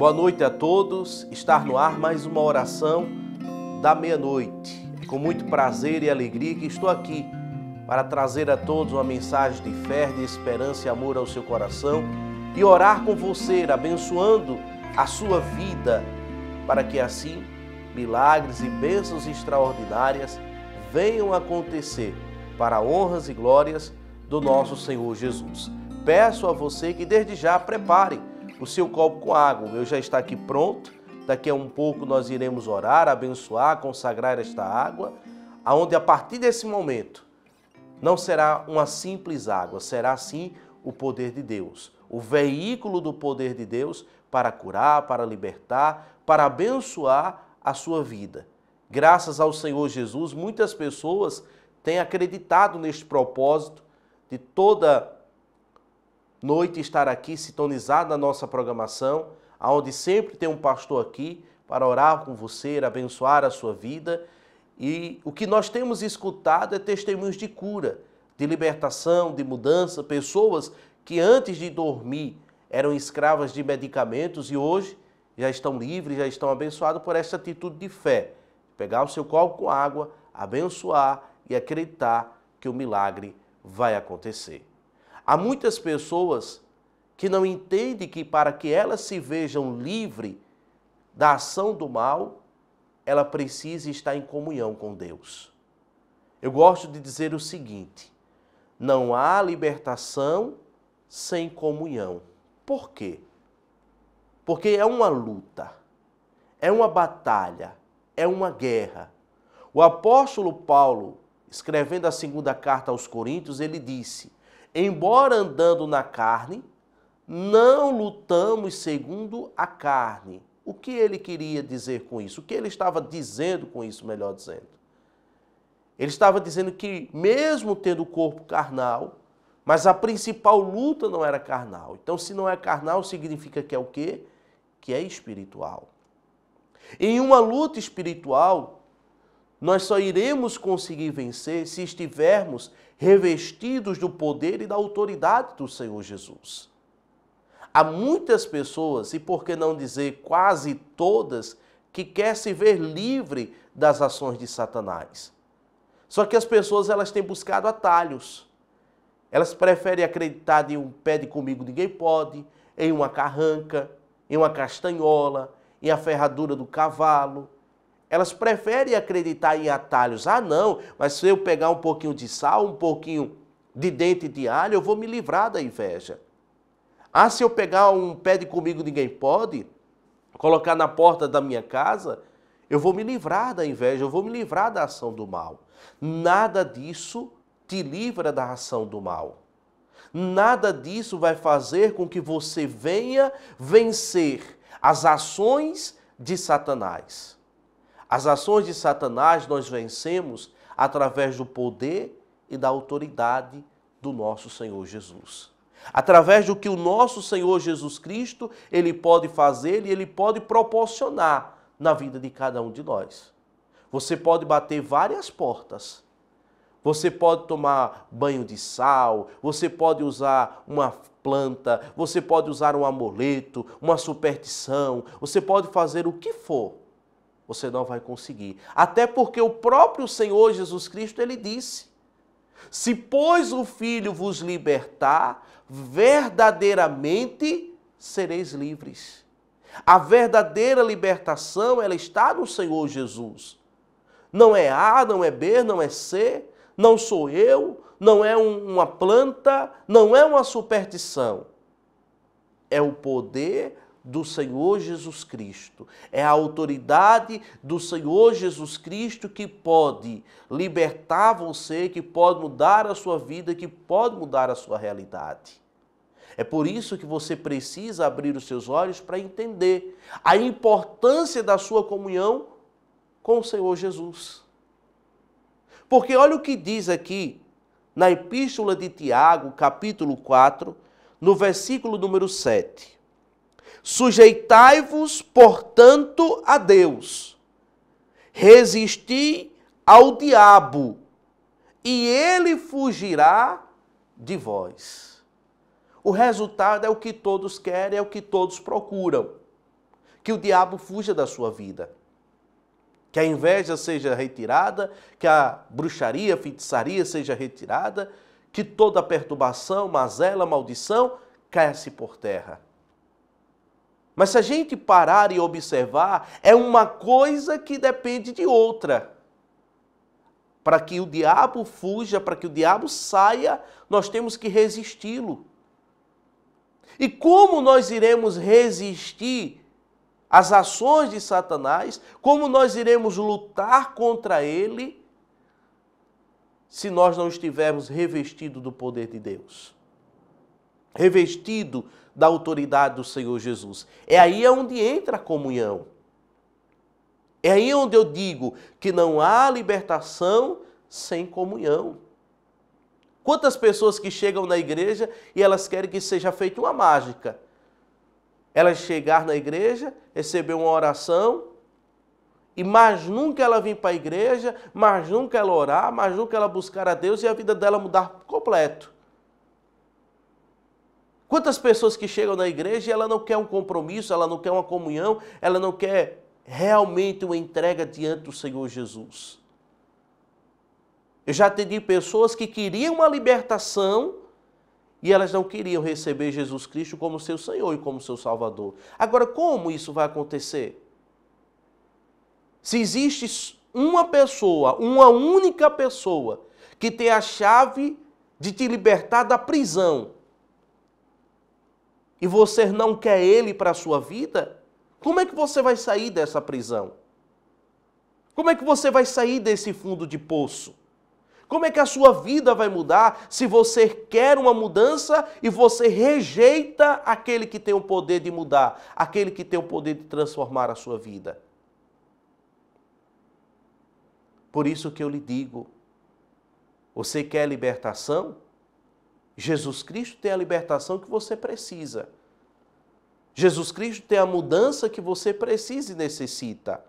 Boa noite a todos. Estar no ar mais uma oração da meia-noite. com muito prazer e alegria que estou aqui para trazer a todos uma mensagem de fé, de esperança e amor ao seu coração e orar com você, abençoando a sua vida, para que assim milagres e bênçãos extraordinárias venham acontecer para honras e glórias do nosso Senhor Jesus. Peço a você que desde já prepare o seu copo com água. eu já está aqui pronto. Daqui a um pouco nós iremos orar, abençoar, consagrar esta água, aonde a partir desse momento não será uma simples água, será sim o poder de Deus, o veículo do poder de Deus para curar, para libertar, para abençoar a sua vida. Graças ao Senhor Jesus, muitas pessoas têm acreditado neste propósito de toda noite estar aqui sintonizado na nossa programação, onde sempre tem um pastor aqui para orar com você, abençoar a sua vida. E o que nós temos escutado é testemunhos de cura, de libertação, de mudança, pessoas que antes de dormir eram escravas de medicamentos e hoje já estão livres, já estão abençoados por essa atitude de fé. Pegar o seu copo com água, abençoar e acreditar que o milagre vai acontecer. Há muitas pessoas que não entendem que para que elas se vejam livres da ação do mal, ela precisa estar em comunhão com Deus. Eu gosto de dizer o seguinte: não há libertação sem comunhão. Por quê? Porque é uma luta, é uma batalha, é uma guerra. O apóstolo Paulo, escrevendo a segunda carta aos Coríntios, ele disse: embora andando na carne, não lutamos segundo a carne. O que ele queria dizer com isso? O que ele estava dizendo com isso, melhor dizendo? Ele estava dizendo que, mesmo tendo o corpo carnal, mas a principal luta não era carnal. Então, se não é carnal, significa que é o quê? Que é espiritual. Em uma luta espiritual, nós só iremos conseguir vencer se estivermos revestidos do poder e da autoridade do Senhor Jesus. Há muitas pessoas, e por que não dizer quase todas, que quer se ver livre das ações de Satanás. Só que as pessoas elas têm buscado atalhos. Elas preferem acreditar em um pé de comigo ninguém pode, em uma carranca, em uma castanhola, em a ferradura do cavalo, elas preferem acreditar em atalhos. Ah, não, mas se eu pegar um pouquinho de sal, um pouquinho de dente de alho, eu vou me livrar da inveja. Ah, se eu pegar um pé de comigo ninguém pode, colocar na porta da minha casa, eu vou me livrar da inveja, eu vou me livrar da ação do mal. Nada disso te livra da ação do mal. Nada disso vai fazer com que você venha vencer as ações de Satanás. As ações de Satanás nós vencemos através do poder e da autoridade do nosso Senhor Jesus. Através do que o nosso Senhor Jesus Cristo, ele pode fazer e ele pode proporcionar na vida de cada um de nós. Você pode bater várias portas. Você pode tomar banho de sal, você pode usar uma planta, você pode usar um amuleto, uma superstição, você pode fazer o que for você não vai conseguir. Até porque o próprio Senhor Jesus Cristo ele disse: Se pois o Filho vos libertar, verdadeiramente sereis livres. A verdadeira libertação ela está no Senhor Jesus. Não é A, não é B, não é C, não sou eu, não é um, uma planta, não é uma superstição. É o poder do Senhor Jesus Cristo. É a autoridade do Senhor Jesus Cristo que pode libertar você, que pode mudar a sua vida, que pode mudar a sua realidade. É por isso que você precisa abrir os seus olhos para entender a importância da sua comunhão com o Senhor Jesus. Porque olha o que diz aqui na Epístola de Tiago, capítulo 4, no versículo número 7. Sujeitai-vos, portanto, a Deus. Resisti ao diabo, e ele fugirá de vós. O resultado é o que todos querem, é o que todos procuram. Que o diabo fuja da sua vida. Que a inveja seja retirada, que a bruxaria, a feitiçaria seja retirada, que toda perturbação, mazela, maldição caia-se por terra. Mas se a gente parar e observar, é uma coisa que depende de outra. Para que o diabo fuja, para que o diabo saia, nós temos que resisti-lo. E como nós iremos resistir às ações de Satanás? Como nós iremos lutar contra ele se nós não estivermos revestidos do poder de Deus? revestido da autoridade do Senhor Jesus. É aí é onde entra a comunhão. É aí é onde eu digo que não há libertação sem comunhão. Quantas pessoas que chegam na igreja e elas querem que seja feita uma mágica? Ela chegar na igreja, receber uma oração, e mais nunca ela vir para a igreja, mais nunca ela orar, mais nunca ela buscar a Deus e a vida dela mudar completo. Quantas pessoas que chegam na igreja e ela não quer um compromisso, ela não quer uma comunhão, ela não quer realmente uma entrega diante do Senhor Jesus. Eu já atendi pessoas que queriam uma libertação e elas não queriam receber Jesus Cristo como seu Senhor e como seu Salvador. Agora, como isso vai acontecer? Se existe uma pessoa, uma única pessoa, que tem a chave de te libertar da prisão, e você não quer ele para a sua vida, como é que você vai sair dessa prisão? Como é que você vai sair desse fundo de poço? Como é que a sua vida vai mudar se você quer uma mudança e você rejeita aquele que tem o poder de mudar, aquele que tem o poder de transformar a sua vida? Por isso que eu lhe digo: você quer libertação? Jesus Cristo tem a libertação que você precisa. Jesus Cristo tem a mudança que você precisa e necessita.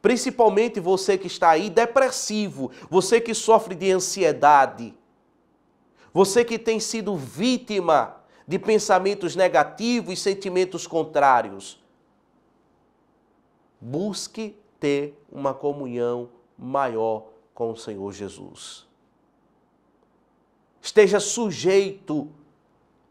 Principalmente você que está aí depressivo, você que sofre de ansiedade, você que tem sido vítima de pensamentos negativos e sentimentos contrários. Busque ter uma comunhão maior com o Senhor Jesus esteja sujeito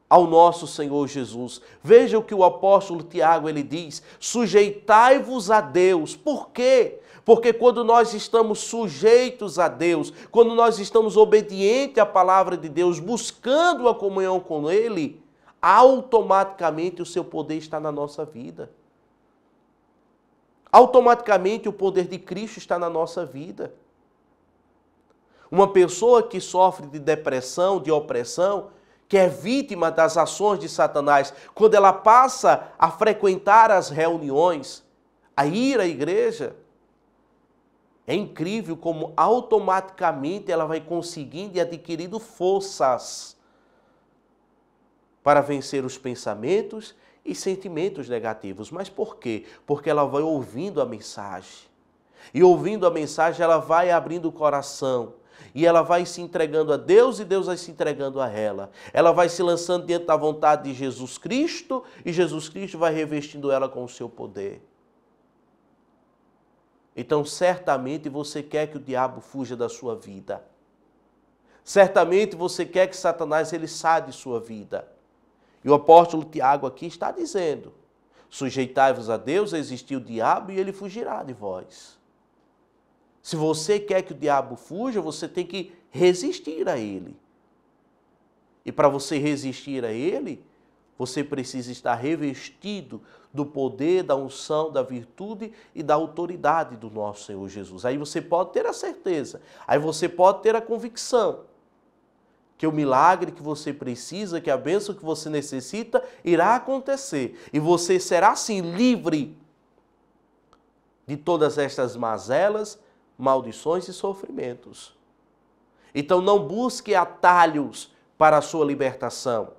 ao nosso Senhor Jesus. Veja o que o apóstolo Tiago ele diz: sujeitai-vos a Deus. Por quê? Porque quando nós estamos sujeitos a Deus, quando nós estamos obedientes à palavra de Deus, buscando a comunhão com Ele, automaticamente o seu poder está na nossa vida. Automaticamente o poder de Cristo está na nossa vida. Uma pessoa que sofre de depressão, de opressão, que é vítima das ações de Satanás, quando ela passa a frequentar as reuniões, a ir à igreja, é incrível como automaticamente ela vai conseguindo e adquirindo forças para vencer os pensamentos e sentimentos negativos. Mas por quê? Porque ela vai ouvindo a mensagem. E ouvindo a mensagem, ela vai abrindo o coração e ela vai se entregando a Deus e Deus vai se entregando a ela. Ela vai se lançando diante da vontade de Jesus Cristo e Jesus Cristo vai revestindo ela com o seu poder. Então, certamente você quer que o diabo fuja da sua vida. Certamente você quer que Satanás ele saia de sua vida. E o apóstolo Tiago aqui está dizendo: sujeitai-vos a Deus, existir o diabo e ele fugirá de vós. Se você quer que o diabo fuja, você tem que resistir a ele. E para você resistir a ele, você precisa estar revestido do poder, da unção, da virtude e da autoridade do nosso Senhor Jesus. Aí você pode ter a certeza, aí você pode ter a convicção que o milagre que você precisa, que a bênção que você necessita irá acontecer. E você será assim livre de todas estas mazelas maldições e sofrimentos. Então não busque atalhos para a sua libertação.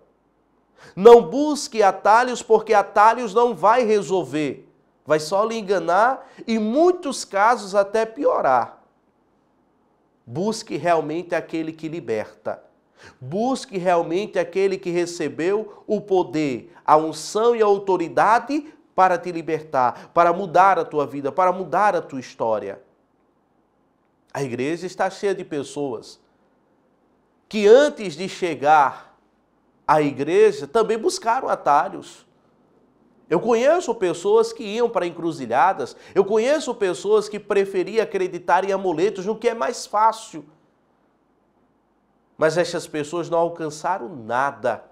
Não busque atalhos, porque atalhos não vai resolver. Vai só lhe enganar e, em muitos casos, até piorar. Busque realmente aquele que liberta. Busque realmente aquele que recebeu o poder, a unção e a autoridade para te libertar, para mudar a tua vida, para mudar a tua história. A igreja está cheia de pessoas que antes de chegar à igreja também buscaram atalhos. Eu conheço pessoas que iam para encruzilhadas, eu conheço pessoas que preferiam acreditar em amuletos no que é mais fácil. Mas essas pessoas não alcançaram nada.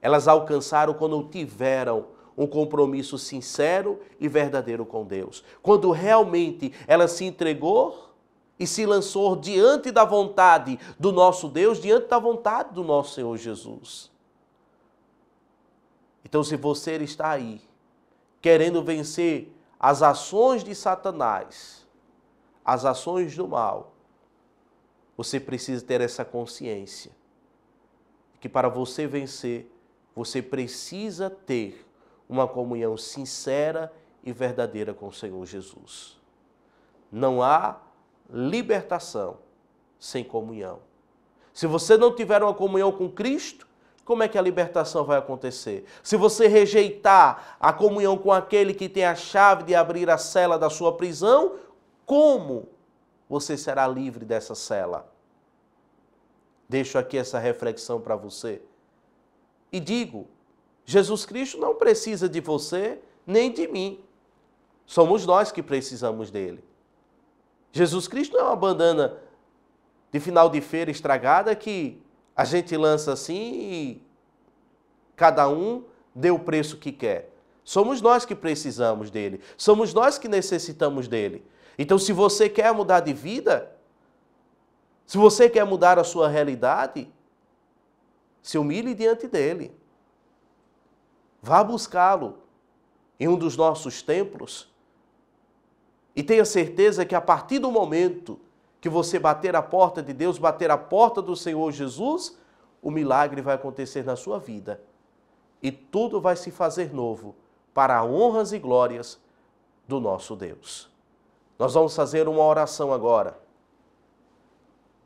Elas alcançaram quando tiveram um compromisso sincero e verdadeiro com Deus. Quando realmente ela se entregou e se lançou diante da vontade do nosso Deus, diante da vontade do nosso Senhor Jesus. Então, se você está aí, querendo vencer as ações de Satanás, as ações do mal, você precisa ter essa consciência que para você vencer, você precisa ter uma comunhão sincera e verdadeira com o Senhor Jesus. Não há libertação sem comunhão. Se você não tiver uma comunhão com Cristo, como é que a libertação vai acontecer? Se você rejeitar a comunhão com aquele que tem a chave de abrir a cela da sua prisão, como você será livre dessa cela? Deixo aqui essa reflexão para você. E digo: Jesus Cristo não precisa de você nem de mim. Somos nós que precisamos dele. Jesus Cristo não é uma bandana de final de feira estragada que a gente lança assim e cada um dê o preço que quer. Somos nós que precisamos dele, somos nós que necessitamos dele. Então, se você quer mudar de vida, se você quer mudar a sua realidade, se humilhe diante dele. Vá buscá-lo em um dos nossos templos e tenha certeza que a partir do momento que você bater a porta de Deus, bater a porta do Senhor Jesus, o milagre vai acontecer na sua vida. E tudo vai se fazer novo para honras e glórias do nosso Deus. Nós vamos fazer uma oração agora.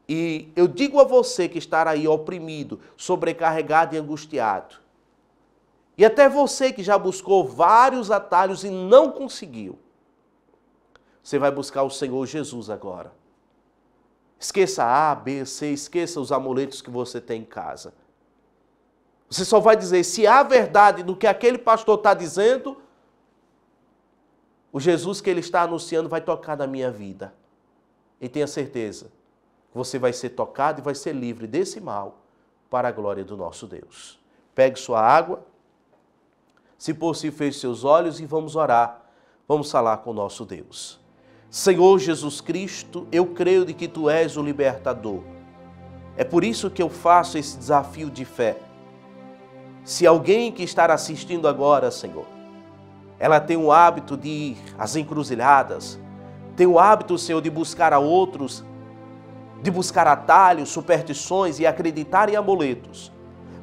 E eu digo a você que está aí oprimido, sobrecarregado e angustiado, e até você que já buscou vários atalhos e não conseguiu, você vai buscar o Senhor Jesus agora. Esqueça A, B, C, esqueça os amuletos que você tem em casa. Você só vai dizer se há verdade no que aquele pastor está dizendo, o Jesus que ele está anunciando vai tocar na minha vida. E tenha certeza você vai ser tocado e vai ser livre desse mal para a glória do nosso Deus. Pegue sua água, se por si feche seus olhos e vamos orar. Vamos falar com o nosso Deus. Senhor Jesus Cristo, eu creio de que tu és o libertador. É por isso que eu faço esse desafio de fé. Se alguém que está assistindo agora, Senhor, ela tem o hábito de ir às encruzilhadas, tem o hábito, Senhor, de buscar a outros, de buscar atalhos, superstições e acreditar em amuletos.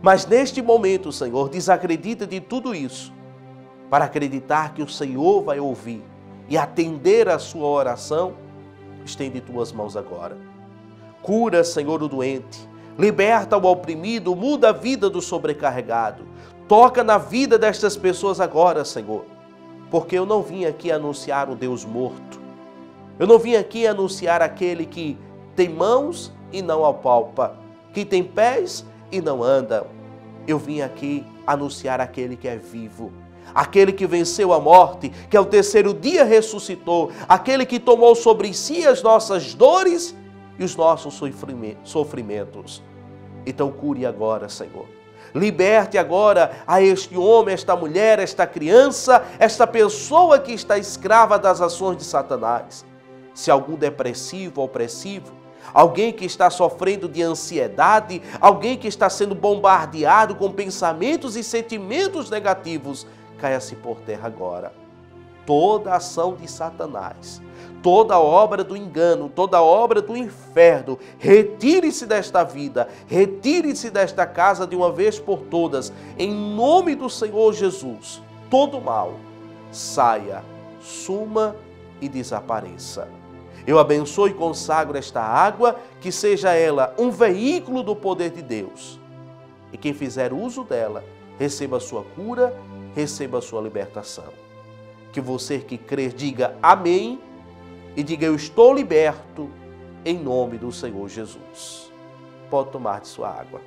Mas neste momento, Senhor, desacredita de tudo isso, para acreditar que o Senhor vai ouvir e atender à sua oração, estende tuas mãos agora. Cura, Senhor, o doente, liberta o oprimido, muda a vida do sobrecarregado. Toca na vida destas pessoas agora, Senhor, porque eu não vim aqui anunciar o Deus morto. Eu não vim aqui anunciar aquele que tem mãos e não apalpa, que tem pés e não anda. Eu vim aqui anunciar aquele que é vivo aquele que venceu a morte, que ao terceiro dia ressuscitou, aquele que tomou sobre si as nossas dores e os nossos sofrimentos. Então, cure agora, Senhor. Liberte agora a este homem, esta mulher, esta criança, esta pessoa que está escrava das ações de Satanás. Se algum depressivo, opressivo, alguém que está sofrendo de ansiedade, alguém que está sendo bombardeado com pensamentos e sentimentos negativos, caia-se assim por terra agora. Toda ação de Satanás, toda obra do engano, toda obra do inferno, retire-se desta vida, retire-se desta casa de uma vez por todas, em nome do Senhor Jesus. Todo mal saia, suma e desapareça. Eu abençoo e consagro esta água, que seja ela um veículo do poder de Deus. E quem fizer uso dela, receba a sua cura receba a sua libertação. Que você que crer diga amém e diga eu estou liberto em nome do Senhor Jesus. Pode tomar de sua água.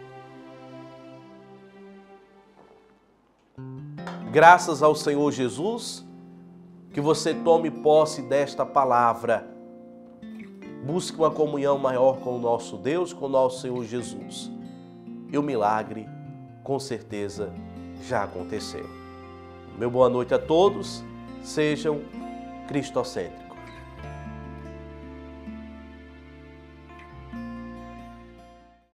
Graças ao Senhor Jesus, que você tome posse desta palavra. Busque uma comunhão maior com o nosso Deus, com o nosso Senhor Jesus. E o milagre, com certeza, já aconteceu. Meu boa noite a todos, sejam cristocêntricos.